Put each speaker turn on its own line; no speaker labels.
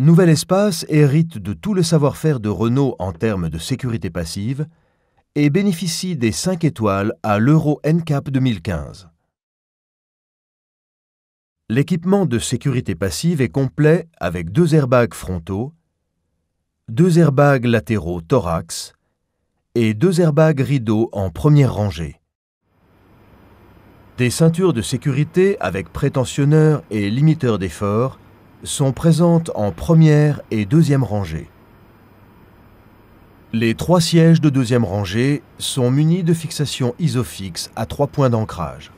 Nouvel Espace hérite de tout le savoir-faire de Renault en termes de sécurité passive et bénéficie des 5 étoiles à l'Euro NCAP 2015. L'équipement de sécurité passive est complet avec deux airbags frontaux, deux airbags latéraux thorax et deux airbags rideaux en première rangée. Des ceintures de sécurité avec prétentionneur et limiteur d'effort sont présentes en première et deuxième rangée. Les trois sièges de deuxième rangée sont munis de fixations Isofix à trois points d'ancrage.